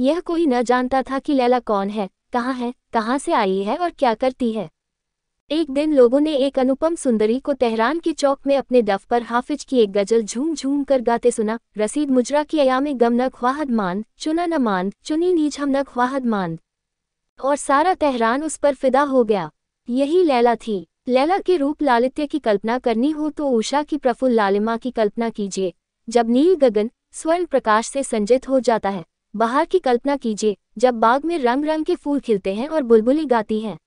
यह कोई न जानता था कि लैला कौन है कहाँ है कहाँ से आई है और क्या करती है एक दिन लोगों ने एक अनुपम सुंदरी को तेहरान के चौक में अपने दफ पर हाफिज की एक गजल झूम झूम कर गाते सुना रसीद मुजरा की अयाम गम न ख्वाहद मान चुना न मांद चुनी नीच हम न ख्वाहद मांद और सारा तेहरान उस पर फिदा हो गया यही लैला थी लैला के रूप लालित्य की कल्पना करनी हो तो उषा की प्रफुल्ल लालिमा की कल्पना कीजिए जब नील गगन स्वर्ण प्रकाश से संजित हो जाता है बाहर की कल्पना कीजिए जब बाग में रंग रंग के फूल खिलते हैं और बुलबुली गाती हैं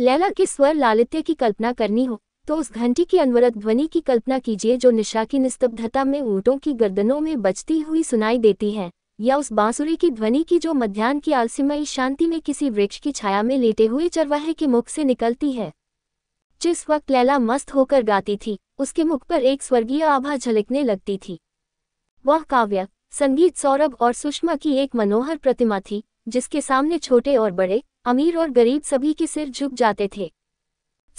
लैला के स्वर लालित्य की कल्पना करनी हो तो उस घंटी की अनवरत ध्वनि की कल्पना कीजिए जो निशा की निस्तब्धता में ऊँटों की गर्दनों में बचती हुई सुनाई देती है या उस बांसुरी की ध्वनि की जो मध्यान्ह की आलसीमयी शांति में किसी वृक्ष की छाया में लेटे हुए चरवाहे के मुख से निकलती है जिस वक्त लैला मस्त होकर गाती थी उसके मुख पर एक स्वर्गीय आभा झलकने लगती थी वह काव्य संगीत सौरभ और सुषमा की एक मनोहर प्रतिमा थी जिसके सामने छोटे और बड़े अमीर और गरीब सभी के सिर झुक जाते थे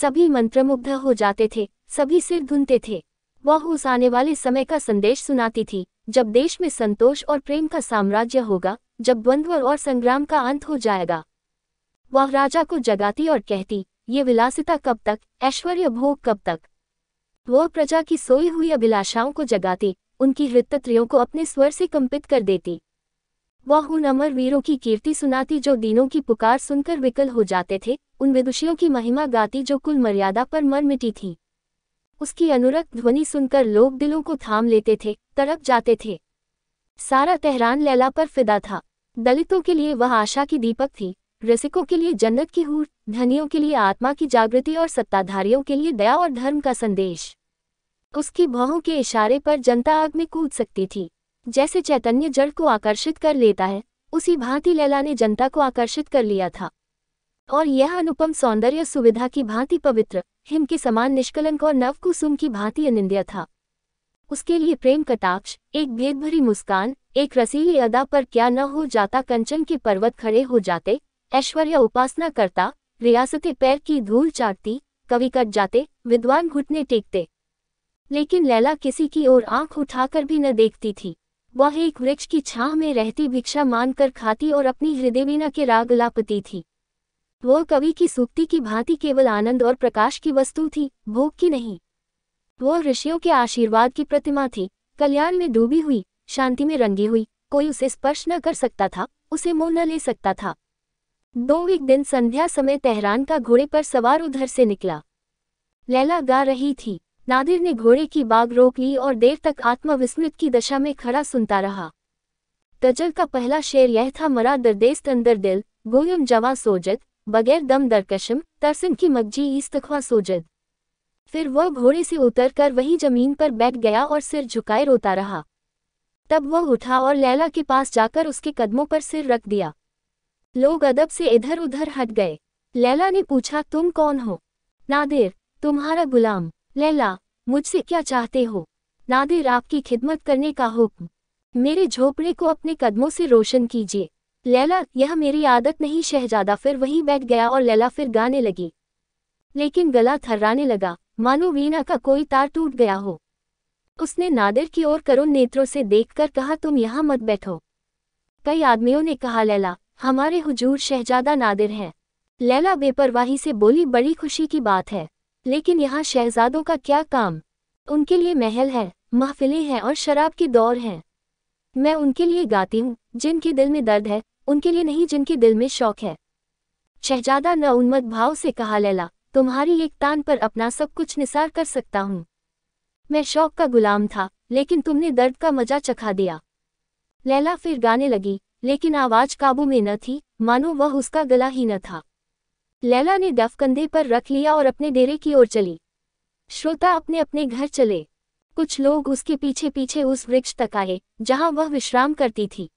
सभी मंत्रमुग्ध हो जाते थे सभी सिर धुनते थे वह उस आने वाले समय का संदेश सुनाती थी जब देश में संतोष और प्रेम का साम्राज्य होगा जब द्वंद्व और संग्राम का अंत हो जाएगा वह राजा को जगाती और कहती ये विलासिता कब तक ऐश्वर्य भोग कब तक वह प्रजा की सोई हुई अभिलाषाओं को जगाती उनकी हृत्तत्रियों को अपने स्वर से कंपित कर देती वह उन अमर वीरों की कीर्ति सुनाती जो दीनों की पुकार सुनकर विकल हो जाते थे उन विदुषियों की महिमा गाती जो कुल मर्यादा पर मर मिटी थी उसकी अनुरक्त ध्वनि सुनकर लोग दिलों को थाम लेते थे तड़प जाते थे सारा तेहरान लैला पर फिदा था दलितों के लिए वह आशा की दीपक थी रसिकों के लिए जन्नत की हूर धनियों के लिए आत्मा की जागृति और सत्ताधारियों के लिए दया और धर्म का संदेश उसकी भौहों के इशारे पर जनता आग में कूद सकती थी जैसे चैतन्य जड़ को आकर्षित कर लेता है उसी भांति लैला ने जनता को आकर्षित कर लिया था और यह अनुपम सौंदर्य सुविधा की भांति पवित्र हिम के समान निष्कलंक और नवकुसुम की भांति अनिंद्य था उसके लिए प्रेम कटाक्ष एक भेद भरी मुस्कान एक रसीली अदा पर क्या न हो जाता कंचन के पर्वत खड़े हो जाते ऐश्वर्य उपासना करता रियासतें पैर की धूल चाटती कवि कट जाते विद्वान घुटने टेकते लेकिन लैला किसी की ओर आंख उठाकर भी न देखती थी वह एक वृक्ष की छांव में रहती भिक्षा मानकर खाती और अपनी हृदयवीना के राग लापती थी वह कवि की सूक्ति की भांति केवल आनंद और प्रकाश की वस्तु थी भोग की नहीं वह ऋषियों के आशीर्वाद की प्रतिमा थी कल्याण में डूबी हुई शांति में रंगी हुई कोई उसे स्पर्श न कर सकता था उसे मुंह न ले सकता था दो एक दिन संध्या समय तेहरान का घोड़े पर सवार उधर से निकला लैला गा रही थी नादिर ने घोड़े की बाग रोक ली और देर तक आत्मविस्मृत की दशा में खड़ा सुनता रहा तजल का पहला शेर यह था मरा दर्देस्त अंदर दिल गोयम जवा सोजत बगैर दम दरकशम तरसन की मगजी इस्तखवा सोजत फिर वह घोड़े से उतरकर वही जमीन पर बैठ गया और सिर झुकाए रोता रहा तब वह उठा और लैला के पास जाकर उसके कदमों पर सिर रख दिया लोग अदब से इधर उधर हट गए लैला ने पूछा तुम कौन हो नादिर तुम्हारा गुलाम लैला मुझसे क्या चाहते हो नादिर आपकी खिदमत करने का हुक्म मेरे झोपड़े को अपने कदमों से रोशन कीजिए लैला यह मेरी आदत नहीं शहजादा फिर वहीं बैठ गया और लैला फिर गाने लगी लेकिन गला थर्राने लगा मानो वीणा का कोई तार टूट गया हो उसने नादिर की ओर करुण नेत्रों से देखकर कहा तुम यहाँ मत बैठो कई आदमियों ने कहा लैला हमारे हुजूर शहजादा नादिर हैं लैला बेपरवाही से बोली बड़ी खुशी की बात है लेकिन यहाँ शहजादों का क्या काम उनके लिए महल है महफिलें हैं और शराब के दौर हैं मैं उनके लिए गाती हूँ जिनके दिल में दर्द है उनके लिए नहीं जिनके दिल में शौक है शहजादा न उन्मत भाव से कहा लैला तुम्हारी एक तान पर अपना सब कुछ निसार कर सकता हूँ मैं शौक का गुलाम था लेकिन तुमने दर्द का मजा चखा दिया लैला फिर गाने लगी लेकिन आवाज काबू में न थी मानो वह उसका गला ही न था लैला ने दफ कंधे पर रख लिया और अपने डेरे की ओर चली श्रोता अपने अपने घर चले कुछ लोग उसके पीछे पीछे उस वृक्ष तक आए जहां वह विश्राम करती थी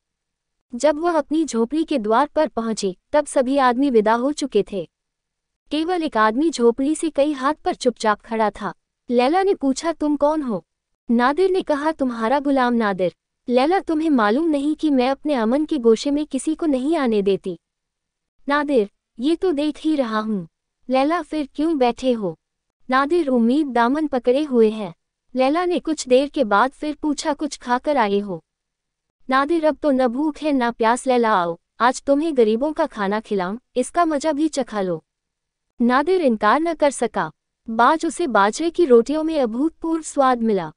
जब वह अपनी झोपड़ी के द्वार पर पहुंची तब सभी आदमी विदा हो चुके थे केवल एक आदमी झोपड़ी से कई हाथ पर चुपचाप खड़ा था लैला ने पूछा तुम कौन हो नादिर ने कहा तुम्हारा गुलाम नादिर लैला तुम्हें मालूम नहीं कि मैं अपने अमन के गोशे में किसी को नहीं आने देती नादिर ये तो देख ही रहा हूँ लैला फिर क्यों बैठे हो नादिर उम्मीद दामन पकड़े हुए हैं लैला ने कुछ देर के बाद फिर पूछा कुछ खाकर आए हो नादिर अब तो न भूख है न प्यास लैला आओ आज तुम्हें गरीबों का खाना खिलाऊं इसका मजा भी चखा लो नादिर इनकार न कर सका बाज उसे बाजरे की रोटियों में अभूतपूर्व स्वाद मिला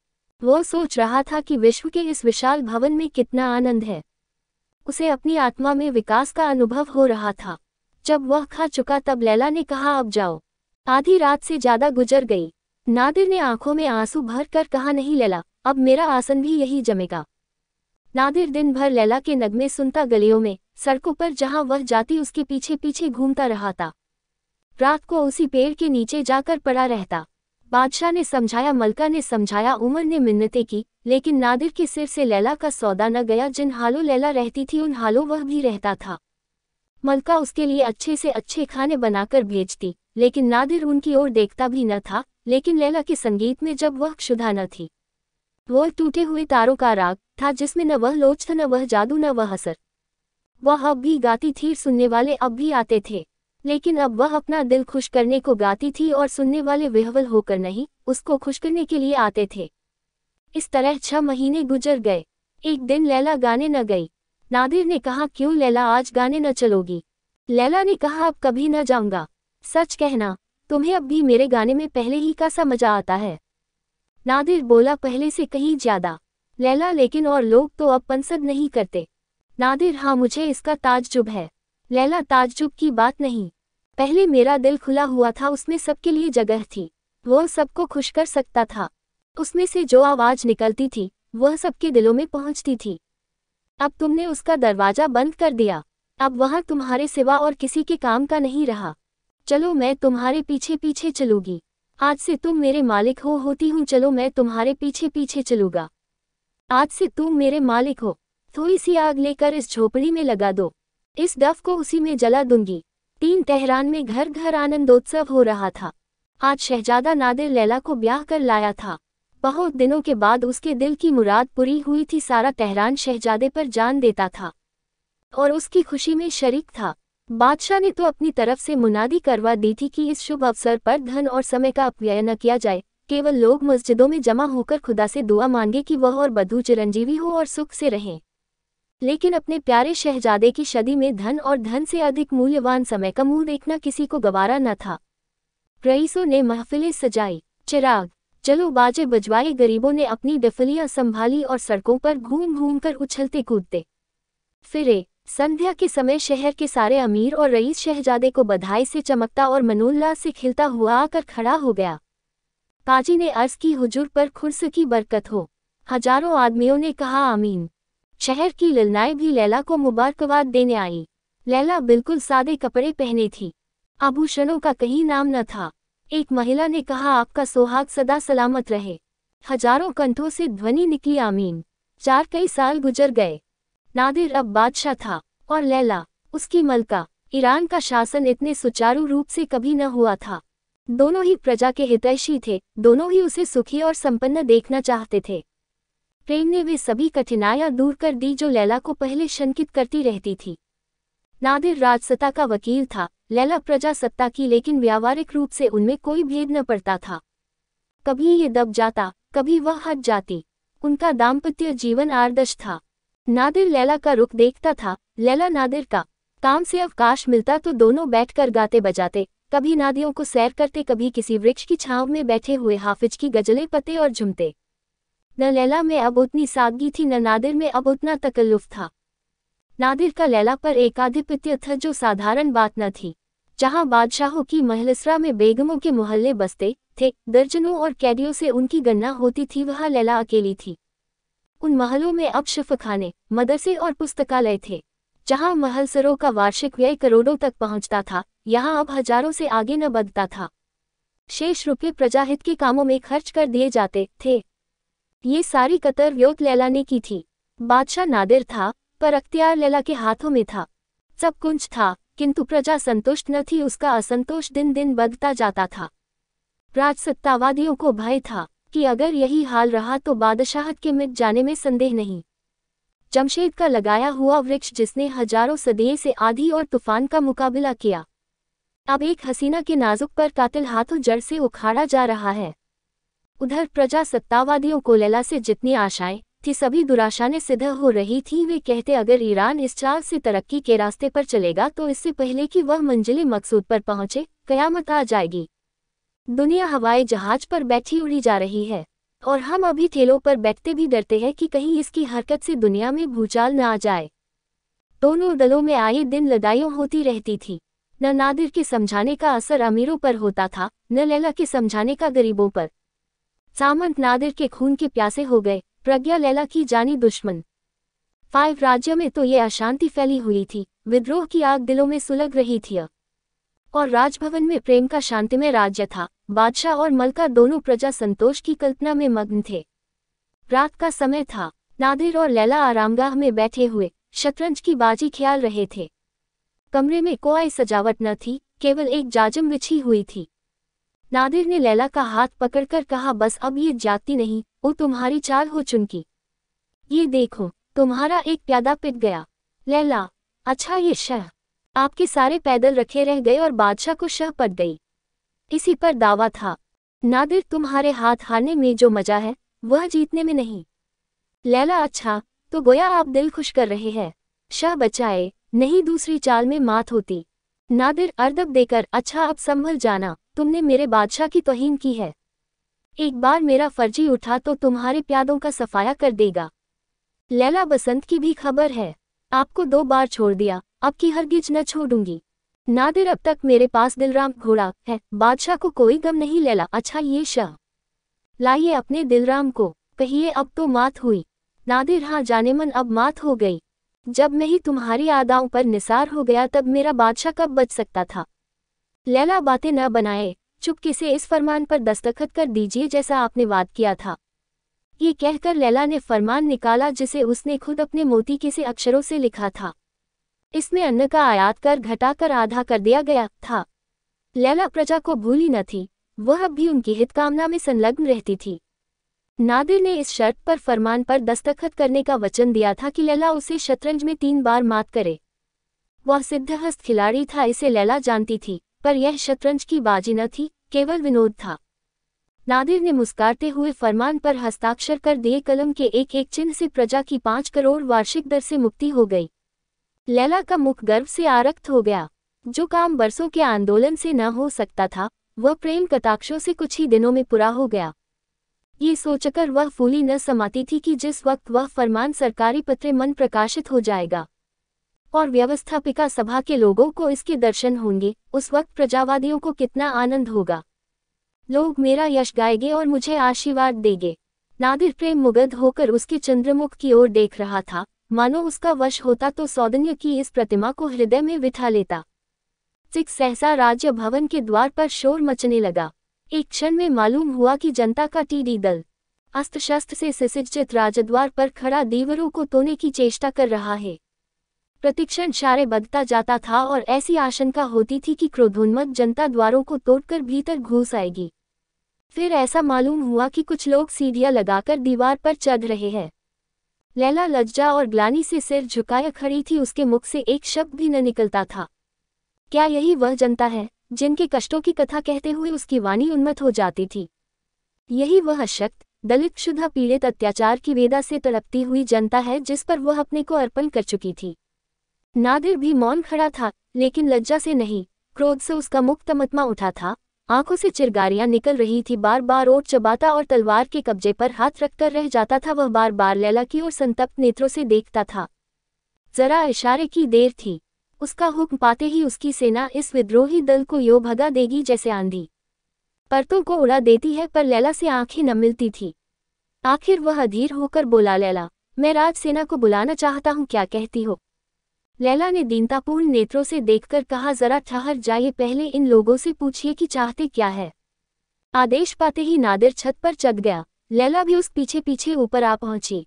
वो सोच रहा था कि विश्व के इस विशाल भवन में कितना आनंद है उसे अपनी आत्मा में विकास का अनुभव हो रहा था जब वह खा चुका तब लैला ने कहा अब जाओ आधी रात से ज्यादा गुजर गई नादिर ने आंखों में आंसू भर कर कहा नहीं लैला अब मेरा आसन भी यही जमेगा नादिर दिन भर लैला के नगमे सुनता गलियों में सड़कों पर जहां वह जाती उसके पीछे पीछे घूमता रहा था रात को उसी पेड़ के नीचे जाकर पड़ा रहता बादशाह ने समझाया मलका ने समझाया उमर ने मिन्नतें की लेकिन नादिर के सिर से लैला का सौदा न गया जिन हालों लैला रहती थी उन हालों वह भी रहता था मलका उसके लिए अच्छे से अच्छे खाने बनाकर भेजती लेकिन नादिर उनकी ओर देखता भी न था लेकिन लैला के संगीत में जब वह क्षुधा न थी वह टूटे हुए तारों का राग था जिसमें न वह लोच था न वह जादू न वह असर वह अब भी गाती थी सुनने वाले अब भी आते थे लेकिन अब वह अपना दिल खुश करने को गाती थी और सुनने वाले विहवल होकर नहीं उसको खुश करने के लिए आते थे इस तरह छह महीने गुजर गए एक दिन लैला गाने न गई नादिर ने कहा क्यों लैला आज गाने न चलोगी लैला ने कहा अब कभी न जाऊंगा सच कहना तुम्हें अब भी मेरे गाने में पहले ही का सा मजा आता है नादिर बोला पहले से कहीं ज्यादा लैला लेकिन और लोग तो अब पंसद नहीं करते नादिर हाँ मुझे इसका ताजुब है लैला ताजुब की बात नहीं पहले मेरा दिल खुला हुआ था उसमें सबके लिए जगह थी वह सबको खुश कर सकता था उसमें से जो आवाज़ निकलती थी वह सबके दिलों में पहुंचती थी अब तुमने उसका दरवाजा बंद कर दिया अब वहाँ तुम्हारे सिवा और किसी के काम का नहीं रहा चलो मैं तुम्हारे पीछे पीछे चलूंगी आज से तुम मेरे मालिक हो होती हूँ चलो मैं तुम्हारे पीछे पीछे चलूंगा आज से तुम मेरे मालिक हो थोड़ी सी आग लेकर इस झोपड़ी में लगा दो इस डफ को उसी में जला दूंगी तीन तेहरान में घर घर आनंदोत्सव हो रहा था आज शहजादा नादिर लैला को ब्याह कर लाया था बहुत दिनों के बाद उसके दिल की मुराद पूरी हुई थी सारा तेहरान शहजादे पर जान देता था और उसकी खुशी में शरीक था बादशाह ने तो अपनी तरफ से मुनादी करवा दी थी कि इस शुभ अवसर पर धन और समय का अपव्यय न किया जाए केवल लोग मस्जिदों में जमा होकर खुदा से दुआ मांगे कि वह और बधू चिरंजीवी हो और सुख से रहें लेकिन अपने प्यारे शहजादे की शदी में धन और धन से अधिक मूल्यवान समय का मुंह देखना किसी को गवारा न था रईसों ने महफिलें सजाई चिराग चलो बाजे बजवाए गरीबों ने अपनी डफलियां संभाली और सड़कों पर घूम घूम कर उछलते कूदते फिरे संध्या के समय शहर के सारे अमीर और रईस शहजादे को बधाई से चमकता और मनोल्लास से खिलता हुआ आकर खड़ा हो गया काजी ने अर्ज की हुजूर पर खुर्स की बरकत हो हजारों आदमियों ने कहा आमीन शहर की ललनाएं भी लैला को मुबारकबाद देने आई लैला बिल्कुल सादे कपड़े पहने थी आभूषणों का कहीं नाम न था एक महिला ने कहा आपका सोहाग सदा सलामत रहे हजारों कंठों से ध्वनि निकली आमीन चार कई साल गुजर गए नादिर अब बादशाह था और लैला उसकी मलका ईरान का शासन इतने सुचारू रूप से कभी न हुआ था दोनों ही प्रजा के हितैषी थे दोनों ही उसे सुखी और संपन्न देखना चाहते थे प्रेम ने वे सभी कठिनाइयां दूर कर दी जो लैला को पहले शंकित करती रहती थी नादिर राजसता का वकील था लैला प्रजा सत्ता की लेकिन व्यावहारिक रूप से उनमें कोई भेद न पड़ता था कभी ये दब जाता कभी वह हट जाती उनका दाम्पत्य जीवन आर्दश था नादिर लैला का रुख देखता था लैला नादिर का काम से अवकाश मिलता तो दोनों बैठकर गाते बजाते कभी नादियों को सैर करते कभी किसी वृक्ष की छांव में बैठे हुए हाफिज की गजलें पते और झुमते न लैला में अब उतनी सादगी थी न नादिर में अब उतना तकल्लुफ था नादिर का लैला पर एकाधिपत्य था जो साधारण बात न थी जहां बादशाहों की महलसरा में बेगमों के मोहल्ले बसते थे दर्जनों और कैदियों से उनकी गणना होती थी वह लैला अकेली थी उन महलों में अब शफखाने मदरसे और पुस्तकालय थे जहां महलसरों का वार्षिक व्यय करोड़ों तक पहुंचता था यहां अब हजारों से आगे न बदता था शेष रुपये प्रजाहित के कामों में खर्च कर दिए जाते थे ये सारी कतर व्योत लैला ने की थी बादशाह नादिर था पर अख्तियार लैला के हाथों में था सब कुछ था किंतु प्रजा संतुष्ट न थी उसका असंतोष दिन दिन बढ़ता जाता था राजसत्तावादियों को भय था कि अगर यही हाल रहा तो बादशाहत के मिट जाने में संदेह नहीं जमशेद का लगाया हुआ वृक्ष जिसने हजारों सदी से आधी और तूफान का मुकाबला किया अब एक हसीना के नाजुक पर कातिल हाथों जड़ से उखाड़ा जा रहा है उधर प्रजा सत्तावादियों को लैला से जितनी आशाएं थी सभी दुराशाने सिद्ध हो रही थी वे कहते अगर ईरान इस चाल से तरक्की के रास्ते पर चलेगा तो इससे पहले कि वह मंजिले मकसूद पर पहुंचे कयामत आ जाएगी दुनिया हवाई जहाज पर बैठी उड़ी जा रही है और हम अभी ठेलों पर बैठते भी डरते हैं कि कहीं इसकी हरकत से दुनिया में भूचाल न आ जाए दोनों दलों में आए दिन लड़ाइयों होती रहती थी न नादिर के समझाने का असर अमीरों पर होता था न लैला के समझाने का गरीबों पर सामंत नादिर के खून के प्यासे हो गए प्रज्ञा लैला की जानी दुश्मन फाइव राज्य में तो ये अशांति फैली हुई थी विद्रोह की आग दिलों में सुलग रही थी और राजभवन में प्रेम का शांतिमय राज्य था बादशाह और मलका दोनों प्रजा संतोष की कल्पना में मग्न थे रात का समय था नादिर और लैला आरामगाह में बैठे हुए शतरंज की बाजी ख्याल रहे थे कमरे में कोई सजावट न थी केवल एक जाजम बिछी हुई थी नादिर ने लैला का हाथ पकड़कर कहा बस अब ये जाती नहीं ओ तुम्हारी चाल हो चुनकी ये देखो तुम्हारा एक प्यादा पिट गया लैला अच्छा ये शह आपके सारे पैदल रखे रह गए और बादशाह को शह पट गई इसी पर दावा था नादिर तुम्हारे हाथ हारने में जो मजा है वह जीतने में नहीं लैला अच्छा तो गोया आप दिल खुश कर रहे हैं शह बचाए नहीं दूसरी चाल में मात होती नादिर अर्दब देकर अच्छा अब संभल जाना तुमने मेरे बादशाह की तोहीन की है एक बार मेरा फर्जी उठा तो तुम्हारे प्यादों का सफाया कर देगा लैला बसंत की भी खबर है आपको दो बार छोड़ दिया अब की हरगिज न छोड़ूंगी नादिर अब तक मेरे पास दिलराम घोड़ा है बादशाह को कोई गम नहीं लैला अच्छा ये शाह लाइए अपने दिलराम को कहिए अब तो मात हुई नादिर हाँ जाने मन अब मात हो गई जब मैं ही तुम्हारी आदाओं पर निसार हो गया तब मेरा बादशाह कब बच सकता था लैला बातें न बनाए चुपके से इस फरमान पर दस्तखत कर दीजिए जैसा आपने वाद किया था ये कहकर लैला ने फरमान निकाला जिसे उसने खुद अपने मोती के से अक्षरों से लिखा था इसमें अन्न का आयात कर घटाकर आधा कर दिया गया था लैला प्रजा को भूली न थी वह अब भी उनकी हितकामना में संलग्न रहती थी नादिर ने इस शर्त पर फरमान पर दस्तखत करने का वचन दिया था कि लैला उसे शतरंज में तीन बार मात करे वह सिद्धहस्त खिलाड़ी था इसे लैला जानती थी पर यह शतरंज की बाजी न थी केवल विनोद था नादिर ने मुस्कारते हुए फरमान पर हस्ताक्षर कर दिए कलम के एक एक चिन्ह से प्रजा की पांच करोड़ वार्षिक दर से मुक्ति हो गई लैला का मुख गर्व से आरक्त हो गया जो काम बरसों के आंदोलन से न हो सकता था वह प्रेम कटाक्षों से कुछ ही दिनों में पूरा हो गया ये सोचकर वह फूली न समाती थी कि जिस वक्त वह फरमान सरकारी पत्र मन प्रकाशित हो जाएगा और व्यवस्थापिका सभा के लोगों को इसके दर्शन होंगे उस वक्त प्रजावादियों को कितना आनंद होगा लोग मेरा यश गाएंगे और मुझे आशीर्वाद देंगे नादिर प्रेम मुगध होकर उसके चंद्रमुख की ओर देख रहा था मानो उसका वश होता तो सौदन्य की इस प्रतिमा को हृदय में बिठा लेता सिख सहसा राज्य भवन के द्वार पर शोर मचने लगा एक क्षण में मालूम हुआ कि जनता का टीडी दल अस्त्र शस्त्र से सिसिजित राजद्वार पर खड़ा देवरों को तोने की चेष्टा कर रहा है प्रतिक्षण शारे बदता जाता था और ऐसी आशंका होती थी कि क्रोधोन्मत जनता द्वारों को तोड़कर भीतर घुस आएगी फिर ऐसा मालूम हुआ कि कुछ लोग सीढ़ियां लगाकर दीवार पर चढ़ रहे हैं लैला लज्जा और ग्लानी से सिर झुकाए खड़ी थी उसके मुख से एक शब्द भी न निकलता था क्या यही वह जनता है जिनके कष्टों की कथा कहते हुए उसकी वाणी उन्मत हो जाती थी यही वह शक्त दलित शुद्ध पीड़ित अत्याचार की वेदा से तड़पती हुई जनता है जिस पर वह अपने को अर्पण कर चुकी थी नादिर भी मौन खड़ा था लेकिन लज्जा से नहीं क्रोध से उसका मुख तमतमा उठा था आंखों से चिरगारियां निकल रही थी बार बार ओट चबाता और तलवार के कब्जे पर हाथ रखकर रह जाता था वह बार बार लैला की ओर संतप्त नेत्रों से देखता था जरा इशारे की देर थी उसका हुक्म पाते ही उसकी सेना इस विद्रोही दल को यो भगा देगी जैसे आंधी परतों को उड़ा देती है पर लैला से आंखें न मिलती थी आखिर वह अधीर होकर बोला लैला मैं राज सेना को बुलाना चाहता हूँ क्या कहती हो लैला ने दीनतापूर्ण नेत्रों से देखकर कहा जरा ठहर जाइए पहले इन लोगों से पूछिए कि चाहते क्या है आदेश पाते ही नादिर छत पर चढ़ गया लैला भी उस पीछे पीछे ऊपर आ पहुंची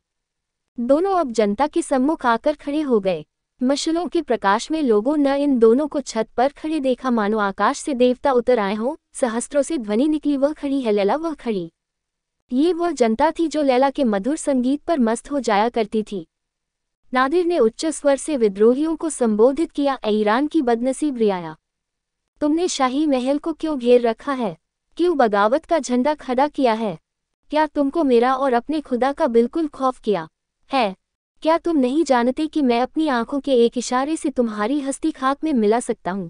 दोनों अब जनता के सम्मुख आकर खड़े हो गए मशलों के प्रकाश में लोगों न इन दोनों को छत पर खड़े देखा मानो आकाश से देवता उतर आए हों सहस्त्रों से ध्वनि निकली वह खड़ी है लैला वह खड़ी ये वह जनता थी जो लैला के मधुर संगीत पर मस्त हो जाया करती थी नादिर ने उच्च स्वर से विद्रोहियों को संबोधित किया ईरान की बदनसीब रियाया तुमने शाही महल को क्यों घेर रखा है क्यों बगावत का झंडा खड़ा किया है क्या तुमको मेरा और अपने खुदा का बिल्कुल खौफ किया है क्या तुम नहीं जानते कि मैं अपनी आंखों के एक इशारे से तुम्हारी हस्ती खाक में मिला सकता हूँ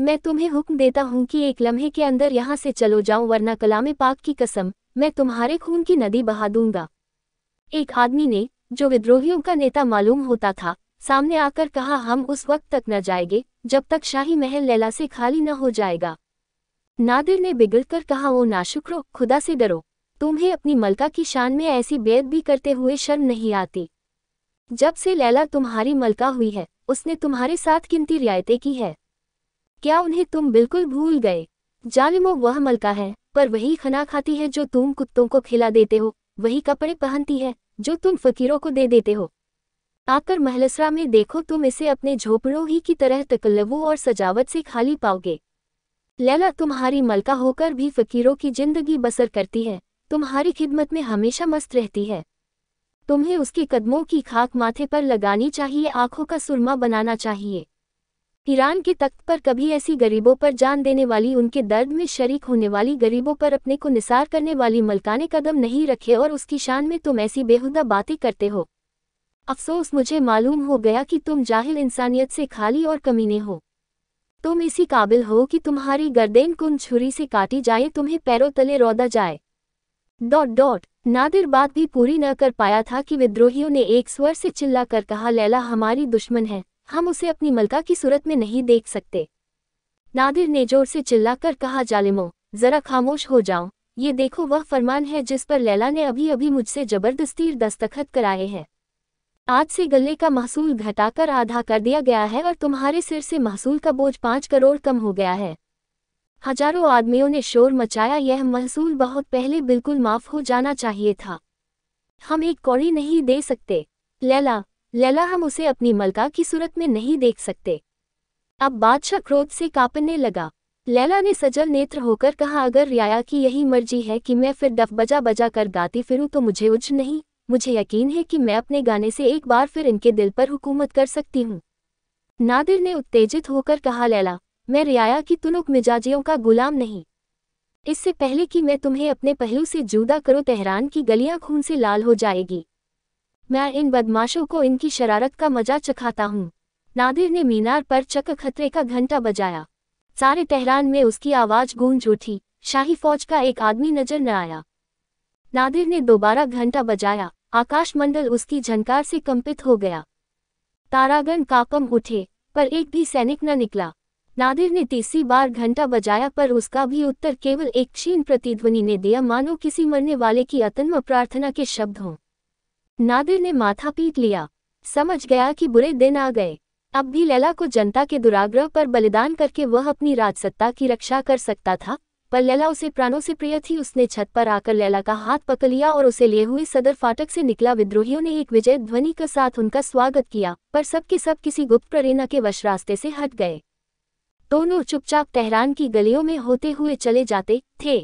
मैं तुम्हें हुक्म देता हूँ कि एक लम्हे के अंदर यहाँ से चलो जाऊँ वरना कलाम पाक की कसम मैं तुम्हारे खून की नदी बहा दूंगा एक आदमी ने जो विद्रोहियों का नेता मालूम होता था सामने आकर कहा हम उस वक्त तक न जाएंगे जब तक शाही महल लैला से खाली न हो जाएगा नादिर ने बिगड़कर कहा वो नाशुक्रो खुदा से डरो तुम्हें अपनी मलका की शान में ऐसी बेद भी करते हुए शर्म नहीं आती जब से लैला तुम्हारी मलका हुई है उसने तुम्हारे साथ किमती रियायतें की है क्या उन्हें तुम बिल्कुल भूल गए जालिमो वह मलका है पर वही खना खाती है जो तुम कुत्तों को खिला देते हो वही कपड़े पहनती है जो तुम फकीरों को दे देते हो आकर महलसरा में देखो तुम इसे अपने झोपड़ों ही की तरह तकल्लवों और सजावट से खाली पाओगे लैला तुम्हारी मलका होकर भी फकीरों की जिंदगी बसर करती है तुम्हारी खिदमत में हमेशा मस्त रहती है तुम्हें उसके कदमों की खाक माथे पर लगानी चाहिए आंखों का सुरमा बनाना चाहिए ईरान के तख्त पर कभी ऐसी गरीबों पर जान देने वाली उनके दर्द में शरीक होने वाली गरीबों पर अपने को निसार करने वाली मलका ने कदम नहीं रखे और उसकी शान में तुम ऐसी बेहुदा बातें करते हो अफसोस मुझे मालूम हो गया कि तुम जाहिल इंसानियत से खाली और कमीने हो तुम इसी काबिल हो कि तुम्हारी गर्देन कुन छुरी से काटी जाए तुम्हें पैरों तले रौदा जाए डॉट डॉट नादिर बात भी पूरी न कर पाया था कि विद्रोहियों ने एक स्वर से चिल्ला कर कहा लैला हमारी दुश्मन है हम उसे अपनी मलका की सूरत में नहीं देख सकते नादिर ने जोर से चिल्लाकर कहा जालिमो जरा खामोश हो जाओ ये देखो वह फरमान है जिस पर लैला ने अभी अभी मुझसे जबरदस्ती दस्तखत कराए हैं आज से गले का महसूल घटाकर आधा कर दिया गया है और तुम्हारे सिर से महसूल का बोझ पाँच करोड़ कम हो गया है हजारों आदमियों ने शोर मचाया यह महसूल बहुत पहले बिल्कुल माफ हो जाना चाहिए था हम एक कौड़ी नहीं दे सकते लैला लैला हम उसे अपनी मलका की सूरत में नहीं देख सकते अब बादशाह क्रोध से कांपने लगा लैला ने सजल नेत्र होकर कहा अगर रियाया की यही मर्जी है कि मैं फिर डफ बजा बजा कर गाती फिरूं तो मुझे उज नहीं मुझे यकीन है कि मैं अपने गाने से एक बार फिर इनके दिल पर हुकूमत कर सकती हूँ नादिर ने उत्तेजित होकर कहा लैला मैं रियाया की तुनुक मिजाजियों का गुलाम नहीं इससे पहले कि मैं तुम्हें अपने पहलू से जुदा करो तेहरान की गलियां खून से लाल हो जाएगी मैं इन बदमाशों को इनकी शरारत का मजा चखाता हूँ नादिर ने मीनार पर चक खतरे का घंटा बजाया सारे तेहरान में उसकी आवाज़ गूंज उठी शाही फौज का एक आदमी नजर न आया नादिर ने दोबारा घंटा बजाया आकाशमंडल उसकी झनकार से कंपित हो गया तारागण काकम उठे पर एक भी सैनिक न निकला नादिर ने तीसरी बार घंटा बजाया पर उसका भी उत्तर केवल एक क्षीण प्रतिध्वनि ने दिया मानो किसी मरने वाले की अतन्म प्रार्थना के शब्द हों नादिर ने माथा पीट लिया समझ गया कि बुरे दिन आ गए अब भी लैला को जनता के दुराग्रह पर बलिदान करके वह अपनी राजसत्ता की रक्षा कर सकता था पर लैला उसे प्राणों से प्रिय थी उसने छत पर आकर लैला का हाथ पकड़ लिया और उसे ले हुए सदर फाटक से निकला विद्रोहियों ने एक विजय ध्वनि के साथ उनका स्वागत किया पर सबके सब किसी गुप्त प्रेरणा के वश रास्ते से हट गए दोनों चुपचाप तेहरान की गलियों में होते हुए चले जाते थे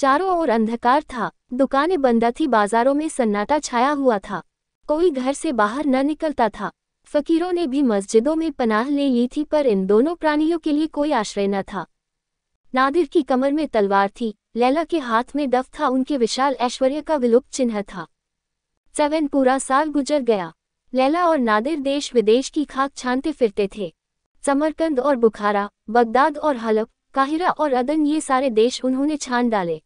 चारों ओर अंधकार था दुकानें बंदा थी बाजारों में सन्नाटा छाया हुआ था कोई घर से बाहर न निकलता था फकीरों ने भी मस्जिदों में पनाह ले ली थी पर इन दोनों प्राणियों के लिए कोई आश्रय न था नादिर की कमर में तलवार थी लैला के हाथ में दफ था उनके विशाल ऐश्वर्य का विलुप्त चिन्ह था सेवन पूरा साल गुजर गया लैला और नादिर देश विदेश की खाक छानते फिरते थे समरकंद और बुखारा बगदाद और हलफ काहिरा और अदन ये सारे देश उन्होंने छान डाले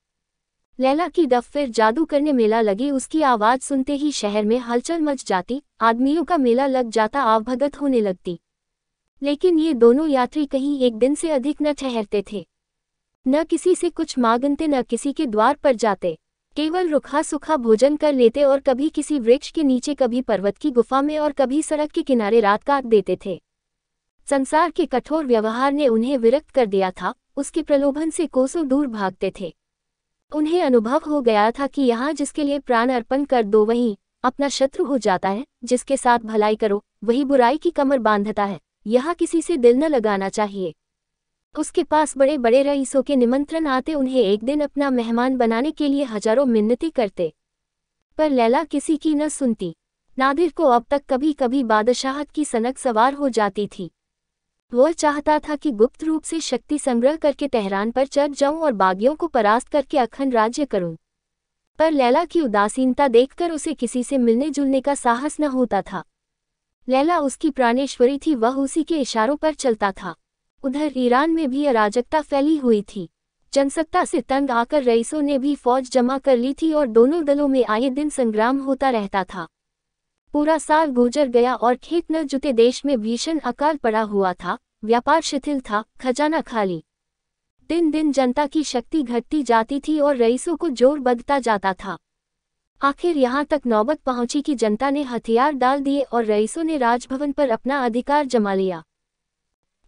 लैला की दफ फिर जादू करने मेला लगे उसकी आवाज सुनते ही शहर में हलचल मच जाती आदमियों का मेला लग जाता आवभगत होने लगती लेकिन ये दोनों यात्री कहीं एक दिन से अधिक न ठहरते थे न किसी से कुछ मांगते न किसी के द्वार पर जाते केवल रुखा सुखा भोजन कर लेते और कभी किसी वृक्ष के नीचे कभी पर्वत की गुफा में और कभी सड़क के किनारे रात काट देते थे संसार के कठोर व्यवहार ने उन्हें विरक्त कर दिया था उसके प्रलोभन से कोसों दूर भागते थे उन्हें अनुभव हो गया था कि यहाँ जिसके लिए प्राण अर्पण कर दो वहीं अपना शत्रु हो जाता है जिसके साथ भलाई करो वही बुराई की कमर बांधता है यह किसी से दिल न लगाना चाहिए उसके पास बड़े बड़े रईसों के निमंत्रण आते उन्हें एक दिन अपना मेहमान बनाने के लिए हजारों मिन्नती करते पर लैला किसी की न सुनती नादिर को अब तक कभी कभी बादशाहत की सनक सवार हो जाती थी वह चाहता था कि गुप्त रूप से शक्ति संग्रह करके तेहरान पर चढ़ जाऊं और बागियों को परास्त करके अखंड राज्य करूं पर लैला की उदासीनता देखकर उसे किसी से मिलने जुलने का साहस न होता था लैला उसकी प्राणेश्वरी थी वह उसी के इशारों पर चलता था उधर ईरान में भी अराजकता फैली हुई थी जनसत्ता से तंग आकर रईसों ने भी फौज जमा कर ली थी और दोनों दलों में आए दिन संग्राम होता रहता था पूरा साल गुजर गया और खेत न जुते देश में भीषण अकाल पड़ा हुआ था व्यापार शिथिल था खजाना खाली दिन दिन जनता की शक्ति घटती जाती थी और रईसों को जोर बदता जाता था आखिर यहाँ तक नौबत पहुंची कि जनता ने हथियार डाल दिए और रईसों ने राजभवन पर अपना अधिकार जमा लिया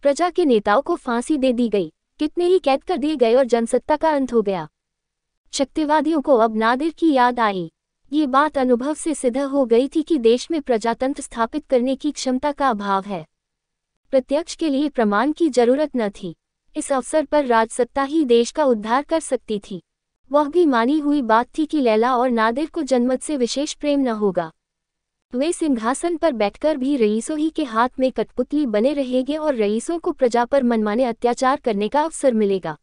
प्रजा के नेताओं को फांसी दे दी गई कितने ही कैद कर दिए गए और जनसत्ता का अंत हो गया शक्तिवादियों को अब नादिर की याद आई ये बात अनुभव से सिद्ध हो गई थी कि देश में प्रजातंत्र स्थापित करने की क्षमता का अभाव है प्रत्यक्ष के लिए प्रमाण की जरूरत न थी इस अवसर पर राजसत्ता ही देश का उद्धार कर सकती थी वह भी मानी हुई बात थी कि लैला और नादिर को जनमत से विशेष प्रेम न होगा वे सिंहासन पर बैठकर भी रईसों ही के हाथ में कठपुतली बने रहेंगे और रईसों को प्रजा पर मनमाने अत्याचार करने का अवसर मिलेगा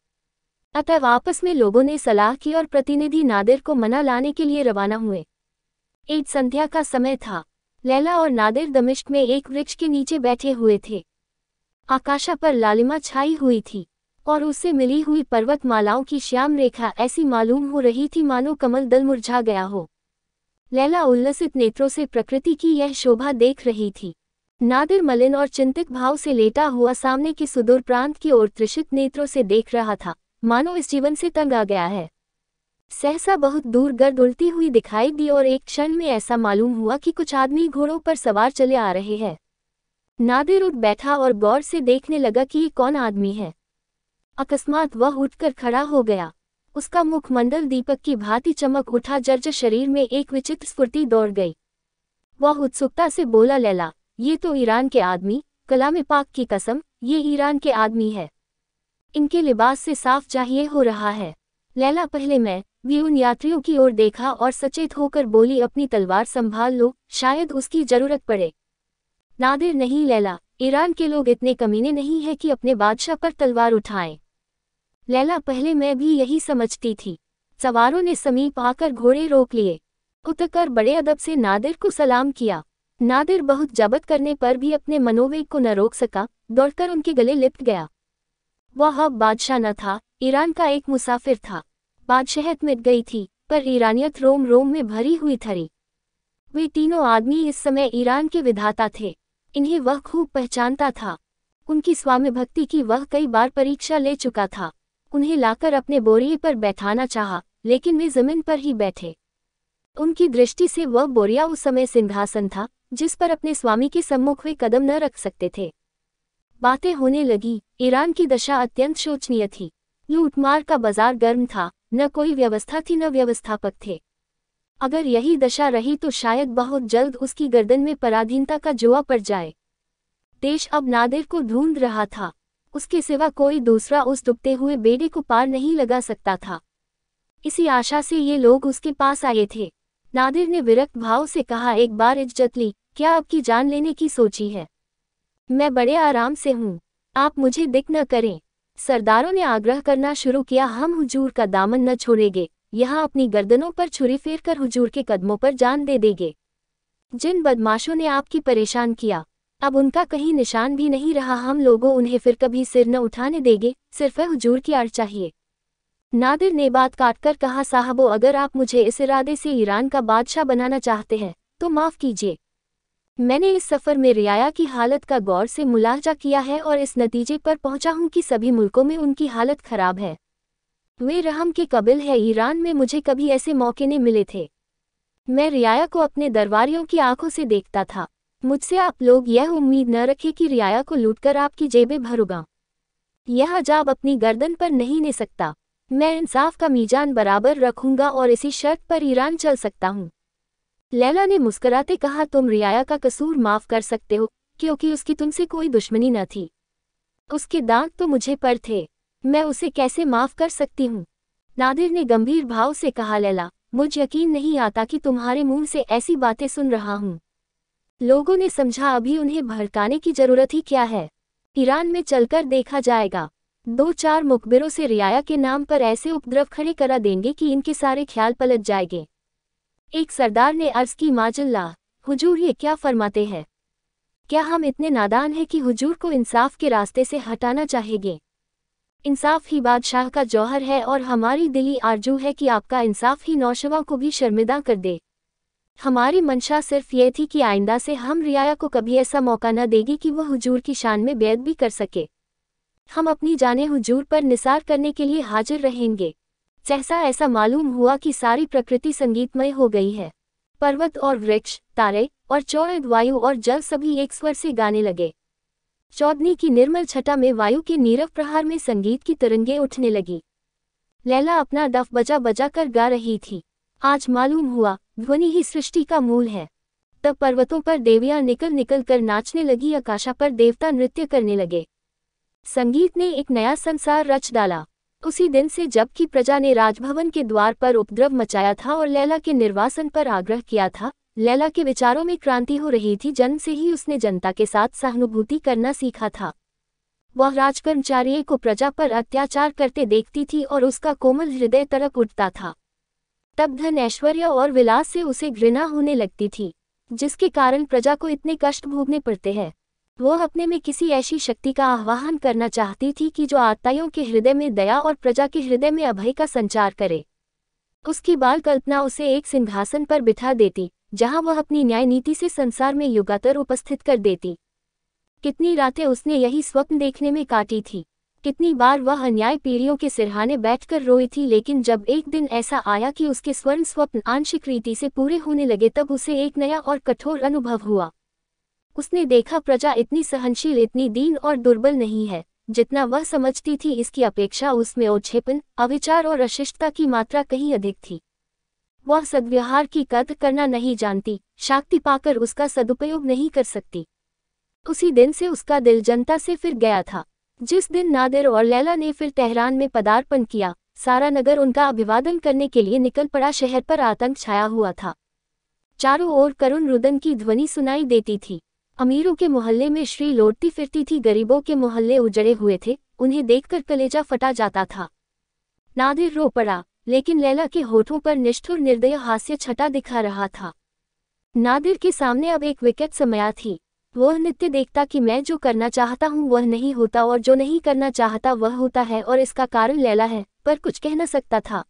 अतः आपस में लोगों ने सलाह की और प्रतिनिधि नादिर को मना लाने के लिए रवाना हुए एक संध्या का समय था लैला और नादिर दमिश्क में एक वृक्ष के नीचे बैठे हुए थे आकाशा पर लालिमा छाई हुई थी और उससे मिली हुई पर्वत मालाओं की श्याम रेखा ऐसी मालूम हो रही थी मानो कमल दल मुरझा गया हो लैला उल्लसित नेत्रों से प्रकृति की यह शोभा देख रही थी नादिर मलिन और चिंतित भाव से लेटा हुआ सामने के सुदूर प्रांत की ओर त्रिषित नेत्रों से देख रहा था मानो इस जीवन से तंग आ गया है सहसा बहुत दूर गर्द उलती हुई दिखाई दी और एक क्षण में ऐसा मालूम हुआ कि कुछ आदमी घोड़ों पर सवार चले आ रहे हैं नादिर उठ बैठा और गौर से देखने लगा कि ये कौन आदमी है अकस्मात वह उठकर खड़ा हो गया उसका मुखमंडल दीपक की भांति चमक उठा जर्ज शरीर में एक विचित्र स्फूर्ति दौड़ गई वह उत्सुकता से बोला लैला ये तो ईरान के आदमी कलाम पाक की कसम ये ईरान के आदमी है इनके लिबास से साफ चाहिए हो रहा है लैला पहले मैं भी उन यात्रियों की ओर देखा और सचेत होकर बोली अपनी तलवार संभाल लो शायद उसकी जरूरत पड़े नादिर नहीं लैला ईरान के लोग इतने कमीने नहीं है कि अपने बादशाह पर तलवार उठाएं लैला पहले मैं भी यही समझती थी सवारों ने समीप आकर घोड़े रोक लिए उतकर बड़े अदब से नादिर को सलाम किया नादिर बहुत जबत करने पर भी अपने मनोवेग को न रोक सका दौड़कर उनके गले लिपट गया वह अब बादशाह न था ईरान का एक मुसाफिर था बादशाहत मिट गई थी पर ईरानियत रोम रोम में भरी हुई थरी वे तीनों आदमी इस समय ईरान के विधाता थे इन्हें वह खूब पहचानता था उनकी स्वामी भक्ति की वह कई बार परीक्षा ले चुका था उन्हें लाकर अपने बोरिए पर बैठाना चाहा, लेकिन वे जमीन पर ही बैठे उनकी दृष्टि से वह बोरिया उस समय सिंहासन था जिस पर अपने स्वामी के सम्मुख वे कदम न रख सकते थे बातें होने लगी ईरान की दशा अत्यंत शोचनीय थी लूटमार का बाजार गर्म था न कोई व्यवस्था थी न व्यवस्थापक थे अगर यही दशा रही तो शायद बहुत जल्द उसकी गर्दन में पराधीनता का जुआ पड़ जाए देश अब नादिर को ढूंढ रहा था उसके सिवा कोई दूसरा उस डुबते हुए बेड़े को पार नहीं लगा सकता था इसी आशा से ये लोग उसके पास आए थे नादिर ने विरक्त भाव से कहा एक बार इज्जत ली क्या आपकी जान लेने की सोची है मैं बड़े आराम से हूँ आप मुझे दिख न करें सरदारों ने आग्रह करना शुरू किया हम हुजूर का दामन न छोड़ेंगे यहाँ अपनी गर्दनों पर छुरी फेर कर हुजूर के कदमों पर जान दे देंगे जिन बदमाशों ने आपकी परेशान किया अब उनका कहीं निशान भी नहीं रहा हम लोगों उन्हें फिर कभी सिर न उठाने देंगे सिर्फ हुजूर की आड़ चाहिए नादिर ने बात काटकर कहा साहबो अगर आप मुझे इस इरादे से ईरान का बादशाह बनाना चाहते हैं तो माफ़ कीजिए मैंने इस सफ़र में रियाया की हालत का गौर से मुलाजा किया है और इस नतीजे पर पहुंचा हूं कि सभी मुल्कों में उनकी हालत खराब है वे रहम के कबिल है ईरान में मुझे कभी ऐसे मौके नहीं मिले थे मैं रियाया को अपने दरबारियों की आंखों से देखता था मुझसे आप लोग यह उम्मीद न रखें कि रियाया को लूटकर आपकी जेबें भरूगा यह अजाब अपनी गर्दन पर नहीं ले सकता मैं इंसाफ का मीजान बराबर रखूंगा और इसी शर्त पर ईरान चल सकता हूँ लैला ने मुस्कराते कहा तुम रियाया का कसूर माफ कर सकते हो क्योंकि उसकी तुमसे कोई दुश्मनी न थी उसके दांत तो मुझे पर थे मैं उसे कैसे माफ कर सकती हूँ नादिर ने गंभीर भाव से कहा लैला मुझ यकीन नहीं आता कि तुम्हारे मुंह से ऐसी बातें सुन रहा हूँ लोगों ने समझा अभी उन्हें भड़काने की जरूरत ही क्या है ईरान में चलकर देखा जाएगा दो चार मुखबिरों से रियाया के नाम पर ऐसे उपद्रव खड़े करा देंगे कि इनके सारे ख्याल पलट जाएंगे एक सरदार ने अर्ज की माजल्ला हुजूर ये क्या फरमाते हैं क्या हम इतने नादान हैं कि हुजूर को इंसाफ के रास्ते से हटाना चाहेंगे इंसाफ ही बादशाह का जौहर है और हमारी दिली आरजू है कि आपका इंसाफ ही नौशवा को भी शर्मिदा कर दे हमारी मंशा सिर्फ ये थी कि आइंदा से हम रियाया को कभी ऐसा मौका न देगी कि वह हुजूर की शान में बेद भी कर सके हम अपनी जाने हुजूर पर निसार करने के लिए हाजिर रहेंगे सहसा ऐसा मालूम हुआ कि सारी प्रकृति संगीतमय हो गई है पर्वत और वृक्ष तारे और चौरद वायु और जल सभी एक स्वर से गाने लगे चौदनी की निर्मल छटा में वायु के नीरव प्रहार में संगीत की तरंगे उठने लगी लैला अपना दफ बजा बजा कर गा रही थी आज मालूम हुआ ध्वनि ही सृष्टि का मूल है तब पर्वतों पर देवियां निकल निकल कर नाचने लगी आकाशा पर देवता नृत्य करने लगे संगीत ने एक नया संसार रच डाला उसी दिन से जबकि प्रजा ने राजभवन के द्वार पर उपद्रव मचाया था और लैला के निर्वासन पर आग्रह किया था लैला के विचारों में क्रांति हो रही थी जन्म से ही उसने जनता के साथ सहानुभूति करना सीखा था वह राजकर्मचारी को प्रजा पर अत्याचार करते देखती थी और उसका कोमल हृदय तरक उठता था तब धन ऐश्वर्य और विलास से उसे घृणा होने लगती थी जिसके कारण प्रजा को इतने कष्ट भोगने पड़ते हैं वो अपने में किसी ऐसी शक्ति का आह्वान करना चाहती थी कि जो आत्ताइयों के हृदय में दया और प्रजा के हृदय में अभय का संचार करे उसकी बाल कल्पना उसे एक सिंहासन पर बिठा देती जहां वह अपनी न्याय नीति से संसार में युगातर उपस्थित कर देती कितनी रातें उसने यही स्वप्न देखने में काटी थी कितनी बार वह अन्याय पीढ़ियों के सिरहाने बैठकर रोई थी लेकिन जब एक दिन ऐसा आया कि उसके स्वर्ण स्वप्न आंशिक रीति से पूरे होने लगे तब उसे एक नया और कठोर अनुभव हुआ उसने देखा प्रजा इतनी सहनशील इतनी दीन और दुर्बल नहीं है जितना वह समझती थी इसकी अपेक्षा उसमें ओछेपन अविचार और अशिष्टता की मात्रा कहीं अधिक थी वह सदव्यवहार की कद्र करना नहीं जानती शक्ति पाकर उसका सदुपयोग नहीं कर सकती उसी दिन से उसका दिल जनता से फिर गया था जिस दिन नादिर और लैला ने फिर तेहरान में पदार्पण किया सारा नगर उनका अभिवादन करने के लिए निकल पड़ा शहर पर आतंक छाया हुआ था चारों ओर करुण रुदन की ध्वनि सुनाई देती थी अमीरों के मोहल्ले में श्री लौटती फिरती थी गरीबों के मोहल्ले उजड़े हुए थे उन्हें देखकर कलेजा फटा जाता था नादिर रो पड़ा लेकिन लैला के होठों पर निष्ठुर निर्दय हास्य छटा दिखा रहा था नादिर के सामने अब एक विकेट समया थी वह नित्य देखता कि मैं जो करना चाहता हूँ वह नहीं होता और जो नहीं करना चाहता वह होता है और इसका कारण लैला है पर कुछ कह न सकता था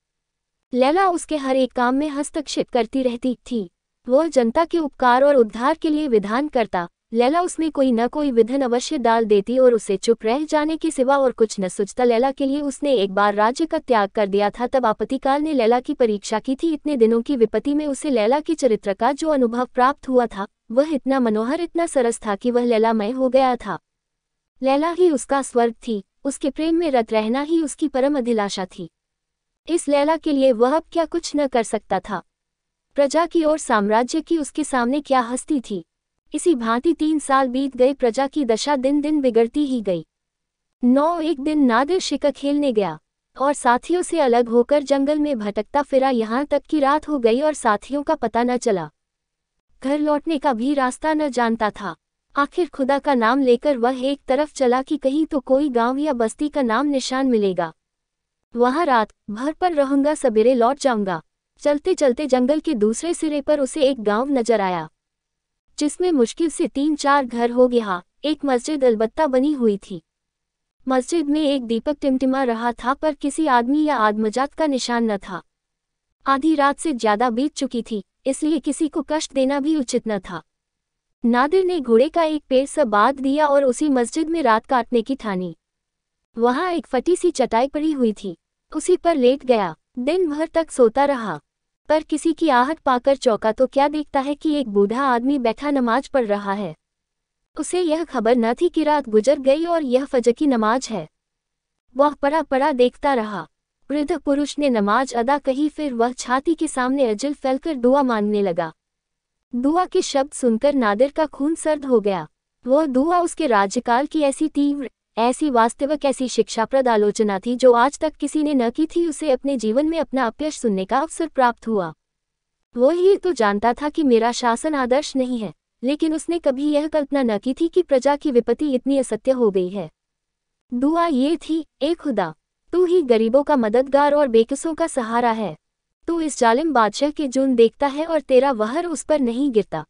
लैला उसके हर एक काम में हस्तक्षेप करती रहती थी वह जनता के उपकार और उद्धार के लिए विधान करता लैला उसमें कोई न कोई विधन अवश्य डाल देती और उसे चुप रह जाने के सिवा और कुछ न सोचता लैला के लिए उसने एक बार राज्य का त्याग कर दिया था तब आपत्तिकाल ने लैला की परीक्षा की थी इतने दिनों की विपत्ति में उसे लैला के चरित्र का जो अनुभव प्राप्त हुआ था वह इतना मनोहर इतना सरस था कि वह लैलामय हो गया था लैला ही उसका स्वर्ग थी उसके प्रेम में रत रहना ही उसकी परम अभिलाषा थी इस लैला के लिए वह अब क्या कुछ न कर सकता था प्रजा की ओर साम्राज्य की उसके सामने क्या हस्ती थी इसी भांति तीन साल बीत गए प्रजा की दशा दिन दिन बिगड़ती ही गई नौ एक दिन नादिर शिका खेलने गया और साथियों से अलग होकर जंगल में भटकता फिरा यहाँ तक कि रात हो गई और साथियों का पता न चला घर लौटने का भी रास्ता न जानता था आखिर खुदा का नाम लेकर वह एक तरफ चला कि कहीं तो कोई गांव या बस्ती का नाम निशान मिलेगा वहां रात भर पर रहूंगा सवेरे लौट जाऊंगा चलते चलते जंगल के दूसरे सिरे पर उसे एक गांव नजर आया जिसमें मुश्किल से तीन चार घर हो गया एक मस्जिद अलबत्ता बनी हुई थी मस्जिद में एक दीपक टिमटिमा रहा था पर किसी आदमी या आदमजात का निशान न था आधी रात से ज्यादा बीत चुकी थी इसलिए किसी को कष्ट देना भी उचित न था नादिर ने घोड़े का एक पेड़ सा बांध दिया और उसी मस्जिद में रात काटने की ठानी वहां एक फटी सी चटाई पड़ी हुई थी उसी पर लेट गया दिन भर तक सोता रहा पर किसी की आहट पाकर चौका तो क्या देखता है कि एक बूढ़ा आदमी बैठा नमाज पढ़ रहा है उसे यह खबर न थी कि रात गुजर गई और यह फज की नमाज है वह पड़ा पड़ा देखता रहा वृद्ध पुरुष ने नमाज अदा कही फिर वह छाती के सामने अजल फैलकर दुआ मांगने लगा दुआ के शब्द सुनकर नादिर का खून सर्द हो गया वह दुआ उसके राज्यकाल की ऐसी तीव्र ऐसी वास्तविक ऐसी शिक्षाप्रद आलोचना थी जो आज तक किसी ने न की थी उसे अपने जीवन में अपना अपयश सुनने का अवसर प्राप्त हुआ वो ही तो जानता था कि मेरा शासन आदर्श नहीं है लेकिन उसने कभी यह कल्पना न की थी कि प्रजा की विपत्ति इतनी असत्य हो गई है दुआ ये थी ए खुदा तू ही गरीबों का मददगार और बेकसों का सहारा है तू इस जालिम बादशाह के जून देखता है और तेरा वहर उस पर नहीं गिरता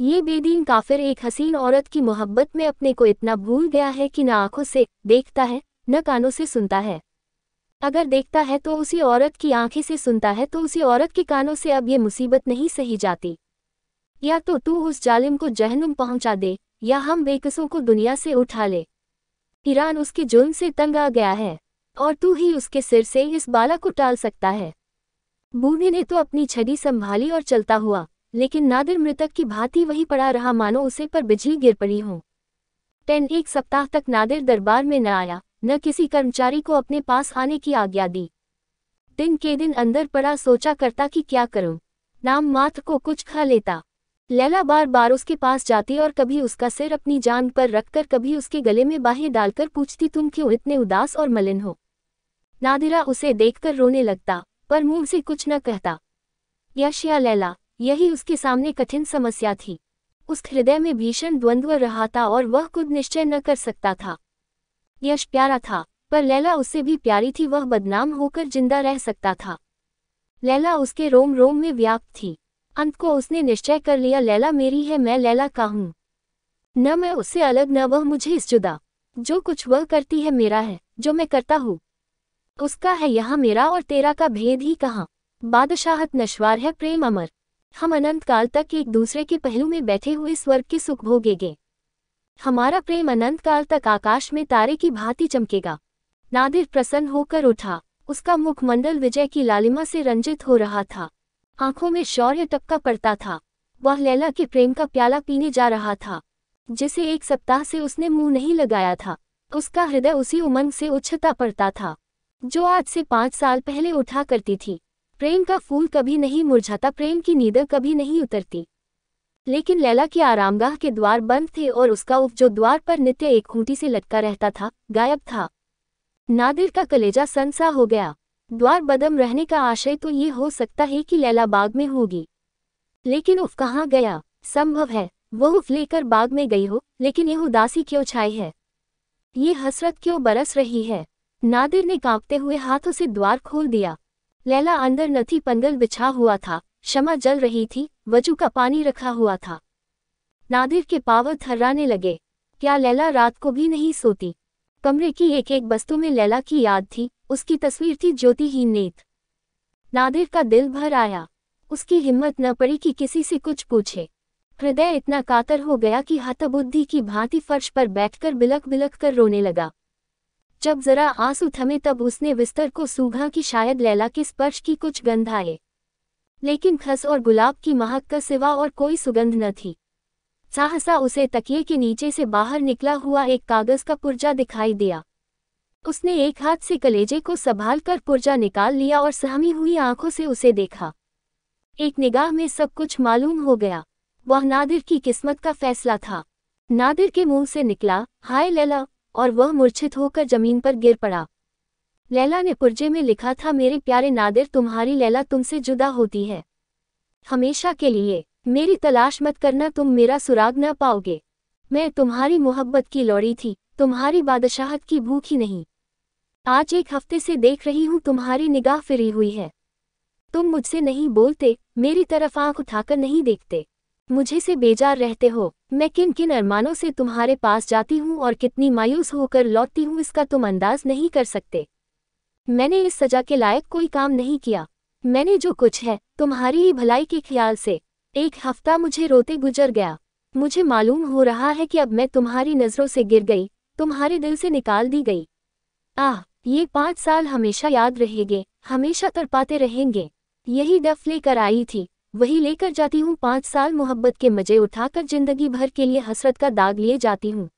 ये बेदीन काफिर एक हसीन औरत की मोहब्बत में अपने को इतना भूल गया है कि न आंखों से देखता है न कानों से सुनता है अगर देखता है तो उसी औरत की आंखें से सुनता है तो उसी औरत के कानों से अब ये मुसीबत नहीं सही जाती या तो तू उस जालिम को जहनुम पहुंचा दे या हम बेकसों को दुनिया से उठा ले ईरान उसके जुल्म से तंग आ गया है और तू ही उसके सिर से इस बाला को टाल सकता है बूढ़ी ने तो अपनी छड़ी संभाली और चलता हुआ लेकिन नादिर मृतक की भांति वही पड़ा रहा मानो उसे पर बिजली गिर पड़ी हो टेन एक सप्ताह तक नादिर दरबार में न आया न किसी कर्मचारी को अपने पास आने की आज्ञा दी दिन के दिन अंदर पड़ा सोचा करता कि क्या करूं नाम मात्र को कुछ खा लेता लैला बार बार उसके पास जाती और कभी उसका सिर अपनी जान पर रखकर कभी उसके गले में बाहें डालकर पूछती तुम क्यों इतने उदास और मलिन हो नादिरा उसे देखकर रोने लगता पर मुंह से कुछ न कहता यश या लैला यही उसके सामने कठिन समस्या थी उस हृदय में भीषण द्वंद्व रहा था और वह खुद निश्चय न कर सकता था यश प्यारा था पर लैला उससे भी प्यारी थी वह बदनाम होकर जिंदा रह सकता था लैला उसके रोम रोम में व्याप्त थी अंत को उसने निश्चय कर लिया लैला मेरी है मैं लैला का हूँ न मैं उससे अलग न वह मुझे इस जुदा जो कुछ वह करती है मेरा है जो मैं करता हूँ उसका है यहाँ मेरा और तेरा का भेद ही कहाँ बादशाहत नश्वार है प्रेम अमर हम अनंत काल तक एक दूसरे के पहलू में बैठे हुए स्वर्ग के सुख भोगेंगे हमारा प्रेम अनंत काल तक आकाश में तारे की भांति चमकेगा नादिर प्रसन्न होकर उठा उसका मुखमंडल विजय की लालिमा से रंजित हो रहा था आंखों में शौर्य टपका पड़ता था वह लैला के प्रेम का प्याला पीने जा रहा था जिसे एक सप्ताह से उसने मुंह नहीं लगाया था उसका हृदय उसी उमंग से उछता पड़ता था जो आज से पांच साल पहले उठा करती थी प्रेम का फूल कभी नहीं मुरझाता प्रेम की नींद कभी नहीं उतरती लेकिन लैला के आरामगाह के द्वार बंद थे और उसका उप जो द्वार पर नित्य एक खूंटी से लटका रहता था गायब था नादिर का कलेजा सनसा हो गया द्वार बदम रहने का आशय तो ये हो सकता है कि लैला बाग में होगी लेकिन उफ कहाँ गया संभव है वह उफ लेकर बाग में गई हो लेकिन यह उदासी क्यों छाई है ये हसरत क्यों बरस रही है नादिर ने कांपते हुए हाथों से द्वार खोल दिया लैला अंदर नथी पंगल बिछा हुआ था शमा जल रही थी वजू का पानी रखा हुआ था नादिर के पावर थर्राने लगे क्या लैला रात को भी नहीं सोती कमरे की एक एक वस्तु में लैला की याद थी उसकी तस्वीर थी ज्योतिहीन नेत नादिर का दिल भर आया उसकी हिम्मत न पड़ी कि किसी से कुछ पूछे हृदय इतना कातर हो गया कि हतबुद्धि की भांति फर्श पर बैठकर बिलक बिलक कर रोने लगा जब जरा आंसू थमे तब उसने बिस्तर को सूघा कि शायद लैला के स्पर्श की कुछ गंध आए लेकिन खस और गुलाब की महक का सिवा और कोई सुगंध न थी साहसा उसे तकिए के नीचे से बाहर निकला हुआ एक कागज का पुर्जा दिखाई दिया उसने एक हाथ से कलेजे को संभाल कर पुर्जा निकाल लिया और सहमी हुई आंखों से उसे देखा एक निगाह में सब कुछ मालूम हो गया वह नादिर की किस्मत का फैसला था नादिर के मुंह से निकला हाय लैला और वह मूर्छित होकर जमीन पर गिर पड़ा लैला ने पुर्जे में लिखा था मेरे प्यारे नादिर तुम्हारी लैला तुमसे जुदा होती है हमेशा के लिए मेरी तलाश मत करना तुम मेरा सुराग न पाओगे मैं तुम्हारी मोहब्बत की लौड़ी थी तुम्हारी बादशाहत की भूख ही नहीं आज एक हफ्ते से देख रही हूँ तुम्हारी निगाह फिरी हुई है तुम मुझसे नहीं बोलते मेरी तरफ आंख उठाकर नहीं देखते मुझे से बेजार रहते हो मैं किन किन अरमानों से तुम्हारे पास जाती हूँ और कितनी मायूस होकर लौटती हूँ इसका तुम अंदाज नहीं कर सकते मैंने इस सजा के लायक कोई काम नहीं किया मैंने जो कुछ है तुम्हारी ही भलाई के ख्याल से एक हफ्ता मुझे रोते गुजर गया मुझे मालूम हो रहा है कि अब मैं तुम्हारी नज़रों से गिर गई तुम्हारे दिल से निकाल दी गई आह ये पाँच साल हमेशा याद रहेंगे हमेशा तड़पाते रहेंगे यही डफ लेकर आई थी वही लेकर जाती हूँ पाँच साल मोहब्बत के मज़े उठाकर ज़िंदगी भर के लिए हसरत का दाग लिए जाती हूँ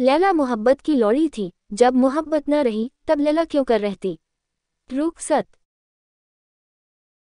लैला मोहब्बत की लौड़ी थी जब मोहब्बत न रही तब लैला क्यों कर रहती रुख सत